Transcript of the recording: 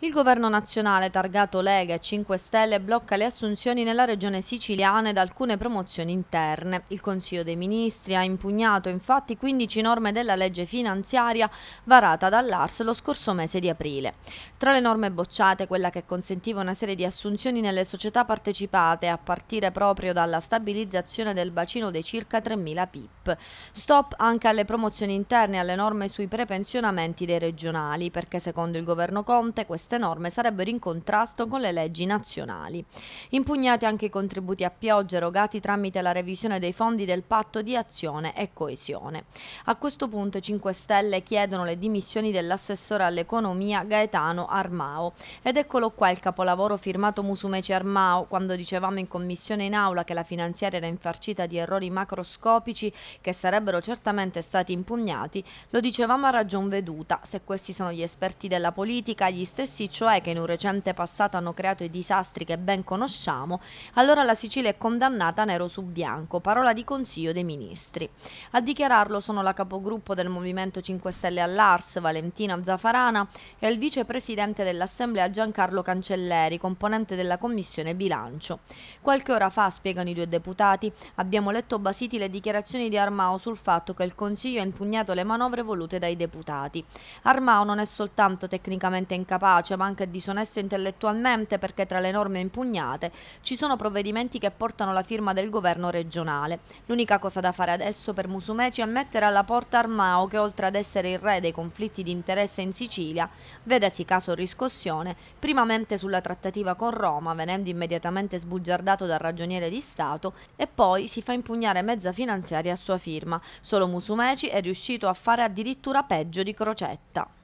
Il governo nazionale targato Lega e 5 Stelle blocca le assunzioni nella regione siciliana ed alcune promozioni interne. Il Consiglio dei Ministri ha impugnato infatti 15 norme della legge finanziaria varata dall'ARS lo scorso mese di aprile. Tra le norme bocciate quella che consentiva una serie di assunzioni nelle società partecipate a partire proprio dalla stabilizzazione del bacino dei circa 3.000 PIP. Stop anche alle promozioni interne e alle norme sui prepensionamenti dei regionali perché secondo il governo Conte queste queste norme sarebbero in contrasto con le leggi nazionali. Impugnati anche i contributi a pioggia erogati tramite la revisione dei fondi del patto di azione e coesione. A questo punto 5 Stelle chiedono le dimissioni dell'assessore all'economia Gaetano Armao. Ed eccolo qua il capolavoro firmato Musumeci Armao quando dicevamo in commissione in aula che la finanziaria era infarcita di errori macroscopici che sarebbero certamente stati impugnati, lo dicevamo a ragion veduta, se questi sono gli esperti della politica, gli stessi processi, cioè che in un recente passato hanno creato i disastri che ben conosciamo, allora la Sicilia è condannata nero su bianco, parola di consiglio dei ministri. A dichiararlo sono la capogruppo del Movimento 5 Stelle all'Ars, Valentina Zafarana, e il vicepresidente dell'Assemblea Giancarlo Cancelleri, componente della Commissione Bilancio. Qualche ora fa, spiegano i due deputati, abbiamo letto basiti le dichiarazioni di Armao sul fatto che il Consiglio ha impugnato le manovre volute dai deputati. Armao non è soltanto tecnicamente incapace, inefficace ma anche disonesto intellettualmente perché tra le norme impugnate ci sono provvedimenti che portano la firma del governo regionale. L'unica cosa da fare adesso per Musumeci è mettere alla porta Armao che oltre ad essere il re dei conflitti di interesse in Sicilia, vedasi caso riscossione, primamente sulla trattativa con Roma, venendo immediatamente sbugiardato dal ragioniere di Stato, e poi si fa impugnare mezza finanziaria a sua firma. Solo Musumeci è riuscito a fare addirittura peggio di Crocetta.